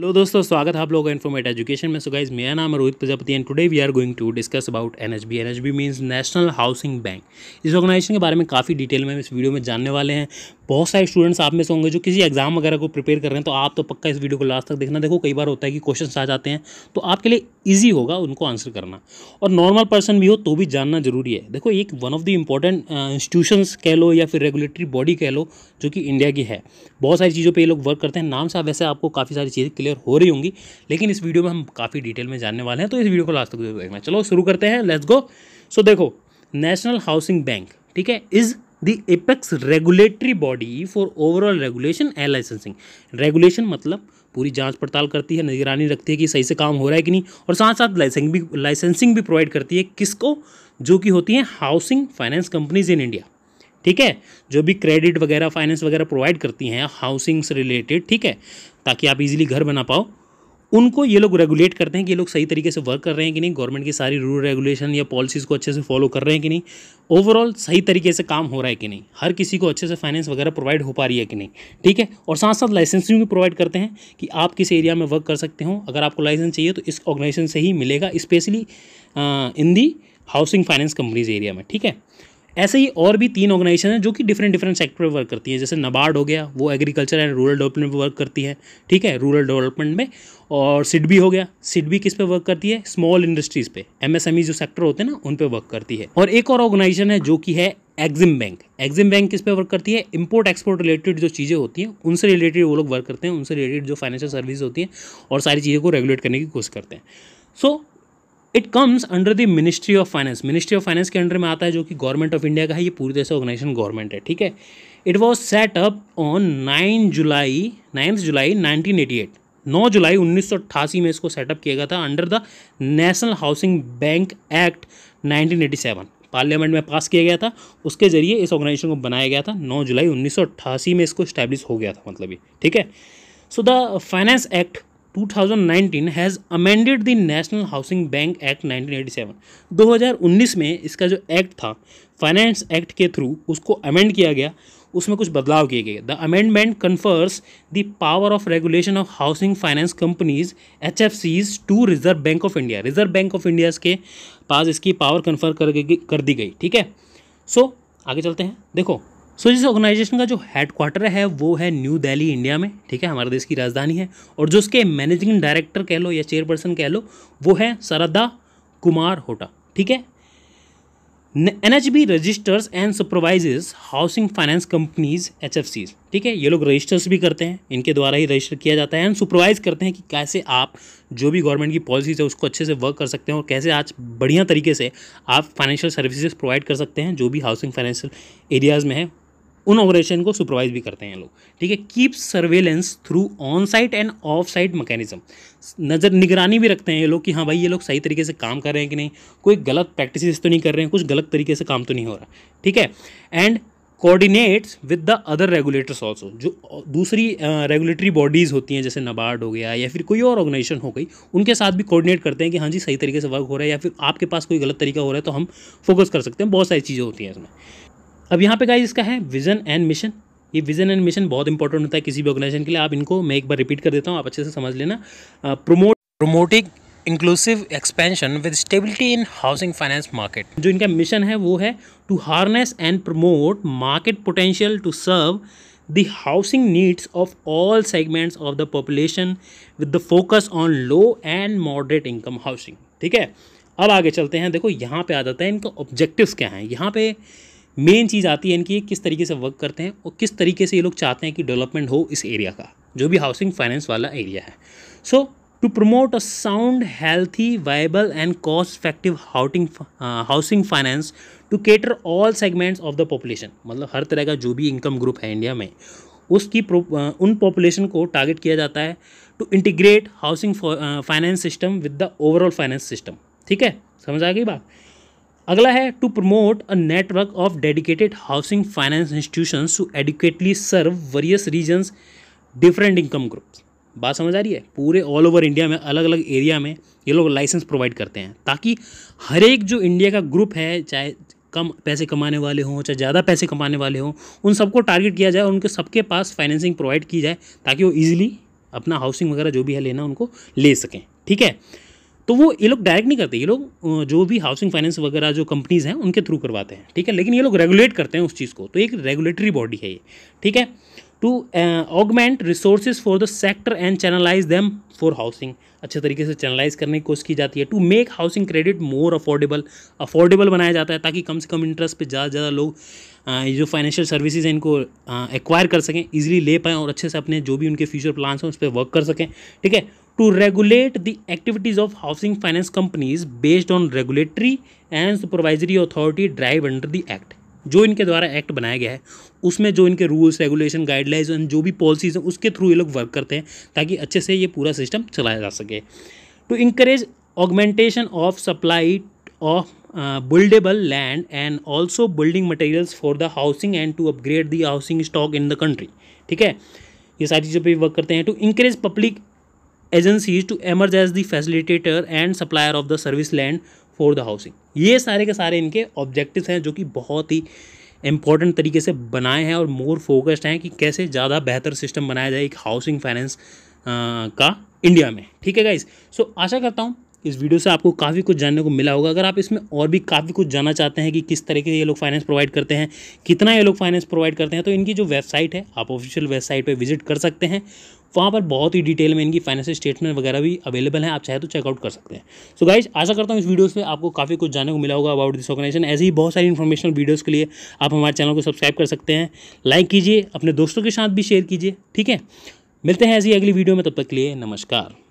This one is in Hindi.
हेलो दोस्तों स्वागत है आप लोगों का इन्फॉर्मेट एजुकेशन में सो गाइज मेरा नाम Rohit Prajapati and today we are going to discuss about NHB NHB means national housing bank इस ऑर्गेनाइजेशन के बारे में काफ़ी डिटेल में हम इस वीडियो में जानने वाले हैं बहुत सारे स्टूडेंट्स आप में से होंगे जो किसी एग्जाम वगैरह को प्रिपेयर कर रहे हैं तो आप तो पक्का इस वीडियो को लास्ट तक देखना देखो कई बार होता है कि क्वेश्चन आ जाते हैं तो आपके लिए ईजी होगा उनको आंसर करना और नॉर्मल पर्सन भी हो तो भी जानना जरूरी है देखो एक one of the important institutions कह लो या फिर रेगुलेटरी बॉडी कह लो जो कि इंडिया की है बहुत सारी चीज़ों पर ये लोग वर्क करते हैं नाम से वैसे आपको काफ़ी सारी चीज़ें क्लियर क्लियर हो रही होंगी लेकिन इस वीडियो में हम काफ़ी डिटेल में जानने वाले हैं तो इस वीडियो को लास्ट तक जरूर देखना चलो शुरू करते हैं लेट्स गो सो देखो नेशनल हाउसिंग बैंक ठीक है is the apex regulatory body for overall regulation and licensing regulation मतलब पूरी जांच पड़ताल करती है निगरानी रखती है कि सही से काम हो रहा है कि नहीं और साथ साथ लाइसेंसिंग भी लाइसेंसिंग भी प्रोवाइड करती है किसको जो कि होती है housing finance companies in India ठीक है जो भी क्रेडिट वगैरह फाइनेंस वगैरह प्रोवाइड करती हैं हाउसिंग से रिलेटेड ठीक है ताकि आप इजीली घर बना पाओ उनको ये लोग रेगुलेट करते हैं कि ये लोग सही तरीके से वर्क कर रहे हैं कि नहीं गवर्नमेंट की सारी रूल रेगुलेशन या पॉलिसीज़ को अच्छे से फॉलो कर रहे हैं कि नहीं ओवरऑल सही तरीके से काम हो रहा है कि नहीं हर किसी को अच्छे से फाइनेंस वगैरह प्रोवाइड हो पा रही है कि नहीं ठीक है और साथ साथ लाइसेंसिंग भी प्रोवाइड करते हैं कि आप किस एरिया में वर्क कर सकते हो अगर आपको लाइसेंस चाहिए तो इस ऑर्गेनाइजेशन से ही मिलेगा specially in the housing finance companies area में ठीक है ऐसे ही और भी तीन ऑर्गेनाइजेशन है जो कि डिफरेंट डिफरेंट सेक्टर पर वर्क करती है जैसे नबार्ड हो गया वो एग्रीकल्चर एंड रूरल डेवलपमेंट पर वर्क करती है ठीक है रूरल डेवलपमेंट में और सिडबी हो गया सिडबी किस पे वर्क करती है स्मॉल इंडस्ट्रीज़ पे एमएसएमई जो सेक्टर होते हैं ना उन पर वर्क करती है और एक और ऑर्गेनाइजेशन है जो कि है एग्जिम बैंक एग्जिम बैंक किस पे वर्क करती है इंपोर्ट एक्सपोर्ट रिलेटेड जो चीज़ें होती हैं उनसे रिलेटेड वो लोग वर्क करते हैं उनसे रिलेटेड जो फाइनेंशियल सर्विस होती हैं और सारी चीज़ों को रेगुलेट करने की कोशिश करते हैं so so, it comes under the ministry of finance ministry of finance के अंडर में आता है जो कि गवर्नमेंट ऑफ इंडिया का है ये पूरी तरह से ऑर्गेनाइजेशन गवर्नमेंट है ठीक है it was set up on nine July ninth July nineteen eighty eight नौ जुलाई उन्नीस सौ अट्ठासी में इसको सेटअप किया गया था under the national housing bank act nineteen eighty seven parliament में पास किया गया था उसके जरिए इस ऑर्गेनाइजेशन को बनाया गया था नौ जुलाई उन्नीस सौ अट्ठासी में इसको स्टैब्लिश हो गया था मतलब ये ठीक है so the finance act 2019 has amended the national housing bank act 1987 2019 में इसका जो एक्ट था फाइनेंस एक्ट के थ्रू उसको अमेंड किया गया उसमें कुछ बदलाव किए गए the amendment confers the power of regulation of housing finance companies H F Cs to reserve bank of India reserve bank of India के पास इसकी पावर कन्फर कर, दी गई ठीक है सो so, आगे चलते हैं देखो सो जिस ऑर्गेनाइजेशन का जो हेडक्वार्टर है वो है न्यू दिल्ली इंडिया में ठीक है हमारे देश की राजधानी है और जो उसके मैनेजिंग डायरेक्टर कह लो या चेयरपर्सन कह लो वो है सरदा कुमार होटा ठीक है N H B registers and supervises housing finance companies H F Cs ठीक है ये लोग रजिस्टर्स भी करते हैं इनके द्वारा ही रजिस्टर किया जाता है एंड सुपरवाइज करते हैं कि कैसे आप जो भी गवर्नमेंट की पॉलिसीज़ है उसको अच्छे से वर्क कर सकते हैं और कैसे आज बढ़िया तरीके से आप फाइनेंशियल सर्विसेज प्रोवाइड कर सकते हैं जो भी हाउसिंग फाइनेंशियल एरियाज़ में है उन ऑपरेशन को सुपरवाइज भी करते हैं लोग ठीक है keep surveillance through on site and off site mechanism नज़र निगरानी भी रखते हैं ये लोग कि हाँ भाई ये लोग सही तरीके से काम कर रहे हैं कि नहीं कोई गलत प्रैक्टिस तो नहीं कर रहे हैं कुछ गलत तरीके से काम तो नहीं हो रहा ठीक है and coordinates with the other regulators also जो दूसरी रेगुलेटरी uh, बॉडीज़ होती हैं जैसे नबार्ड हो गया या फिर कोई और ऑर्गेनाइजेशन हो गई उनके साथ भी कोऑर्डिनेट करते हैं कि हाँ जी सही तरीके से वर्क हो रहा है या फिर आपके पास कोई गलत तरीका हो रहा है तो हम फोकस कर सकते हैं बहुत सारी चीज़ें होती हैं इसमें अब यहाँ पे गाइज इसका है विजन एंड मिशन ये विजन एंड मिशन बहुत इंपॉर्टेंट होता है किसी भी ऑर्गेनाइजेशन के लिए आप इनको मैं एक बार रिपीट कर देता हूँ आप अच्छे से समझ लेना promote promoting inclusive expansion with stability in housing finance market जो इनका मिशन है वो है to harness and promote market potential to serve the housing needs of all segments of the population with the focus on low and moderate income housing ठीक है अब आगे चलते हैं देखो यहाँ पे आ जाता है इनका ऑब्जेक्टिव क्या है यहाँ पे मेन चीज़ आती है इनकी किस तरीके से वर्क करते हैं और किस तरीके से ये लोग चाहते हैं कि डेवलपमेंट हो इस एरिया का जो भी हाउसिंग फाइनेंस वाला एरिया है so to promote a sound healthy viable and cost effective housing housing finance to cater all segments of the population मतलब हर तरह का जो भी इनकम ग्रुप है इंडिया में उसकी uh, उन पॉपुलेशन को टारगेट किया जाता है to integrate housing finance system with the overall finance system ठीक है समझ आ गई बात अगला है to promote a network of dedicated housing finance institution to adequately serve various regions different income groups बात समझ आ रही है पूरे ऑल ओवर इंडिया में अलग अलग एरिया में ये लोग लाइसेंस प्रोवाइड करते हैं ताकि हर एक जो इंडिया का ग्रुप है चाहे कम पैसे कमाने वाले हों चाहे ज़्यादा पैसे कमाने वाले हों उन सबको टारगेट किया जाए और उनके सबके पास फाइनेंसिंग प्रोवाइड की जाए ताकि वो ईजिली अपना हाउसिंग वगैरह जो भी है लेना उनको ले सकें ठीक है तो वो ये लोग डायरेक्ट नहीं करते ये लोग जो भी हाउसिंग फाइनेंस वगैरह जो कंपनीज़ हैं उनके थ्रू करवाते हैं ठीक है लेकिन ये लोग रेगुलेट करते हैं उस चीज़ को तो एक रेगुलेटरी बॉडी है ये ठीक है to augment resources for the sector and channelise them for housing अच्छे तरीके से चैनलाइज करने की कोशिश की जाती है to make housing credit more affordable affordable बनाया जाता है ताकि कम से कम इंटरेस्ट पे ज़्यादा से ज़्यादा लोग ये जो फाइनेंशियल सर्विसेज हैं इनको एक्वायर कर सकें इजीली ले पाएँ और अच्छे से अपने जो भी उनके फ्यूचर प्लान्स हैं उस पर वर्क कर सकें ठीक है to regulate the activities of housing finance companies based on regulatory and supervisory authority derived under the act जो इनके द्वारा एक्ट बनाया गया है उसमें जो इनके रूल्स रेगुलेशन गाइडलाइंस एंड जो भी पॉलिसीज हैं उसके थ्रू ये लोग वर्क करते हैं ताकि अच्छे से ये पूरा सिस्टम चलाया जा सके to encourage augmentation of supply of buildable land and also building materials for the housing and to upgrade the housing stock in the country ठीक है ये सारी चीज़ों पर वर्क करते हैं to encourage public agencies to emerge as the facilitator and supplier of the service land for the housing ये सारे के सारे इनके ऑब्जेक्टिव हैं जो कि बहुत ही इंपॉर्टेंट तरीके से बनाए हैं और मोर फोकस्ड हैं कि कैसे ज़्यादा बेहतर सिस्टम बनाया जाए एक हाउसिंग फाइनेंस का इंडिया में ठीक है गाइज सो so, आशा करता हूँ इस वीडियो से आपको काफ़ी कुछ जानने को मिला होगा अगर आप इसमें और भी काफ़ी कुछ जानना चाहते हैं कि किस तरीके से ये लोग फाइनेंस प्रोवाइड करते हैं कितना ये लोग फाइनेंस प्रोवाइड करते हैं तो इनकी जो वेबसाइट है आप ऑफिशियल वेबसाइट पर विजिट कर सकते हैं वहाँ पर बहुत ही डिटेल में इनकी फाइनेंशियल स्टेटमेंट वगैरह भी अवेलेबल है आप चाहे तो चेकआउट कर सकते हैं सो गाइज आशा करता हूँ इस वीडियो से आपको काफ़ी कुछ जानने को मिला होगा अबाउट दिस ऑर्गेनाइजेशन ऐसी ही बहुत सारी इन्फॉर्मेशनल वीडियोज़ के लिए आप हमारे चैनल को सब्सक्राइब कर सकते हैं लाइक कीजिए अपने दोस्तों के साथ भी शेयर कीजिए ठीक है मिलते हैं ऐसी अगली वीडियो में तब तक के लिए नमस्कार